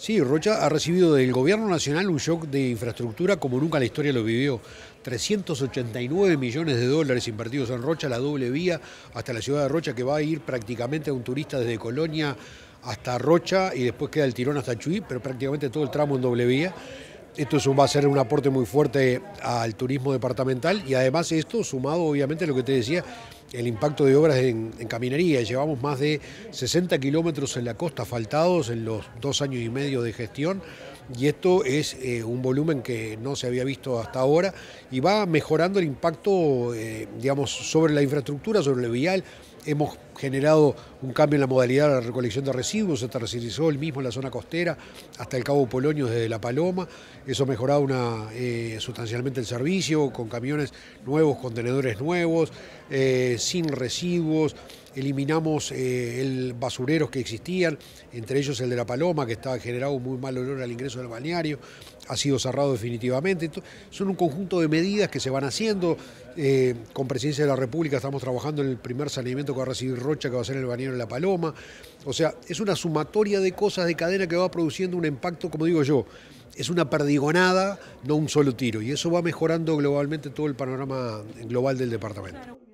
Sí, Rocha ha recibido del gobierno nacional un shock de infraestructura como nunca la historia lo vivió. 389 millones de dólares invertidos en Rocha, la doble vía hasta la ciudad de Rocha, que va a ir prácticamente a un turista desde Colonia hasta Rocha y después queda el tirón hasta Chuy, pero prácticamente todo el tramo en doble vía esto va a ser un aporte muy fuerte al turismo departamental y además esto sumado obviamente a lo que te decía, el impacto de obras en, caminería. Llevamos más de 60 kilómetros en la costa faltados en los dos años y medio de gestión y esto es eh, un volumen que no se había visto hasta ahora y va mejorando el impacto, eh, digamos, sobre la infraestructura, sobre el vial, hemos generado un cambio en la modalidad de la recolección de residuos, se tercerizó el mismo en la zona costera hasta el Cabo Polonio desde La Paloma, eso ha mejorado una, eh, sustancialmente el servicio, con camiones nuevos, contenedores nuevos, eh, sin residuos, eliminamos eh, el basureros que existían, entre ellos el de La Paloma, que estaba generado un muy mal olor al ingreso del balneario, ha sido cerrado definitivamente. son un conjunto de medidas que se van haciendo, con Presidencia de la República estamos trabajando en el primer saneamiento que va a recibir Rocha, que va a ser el bañero en La Paloma. O sea, es una sumatoria de cosas de cadena que va produciendo un impacto, como digo yo, es una perdigonada, no un solo tiro. Y eso va mejorando globalmente todo el panorama global del departamento.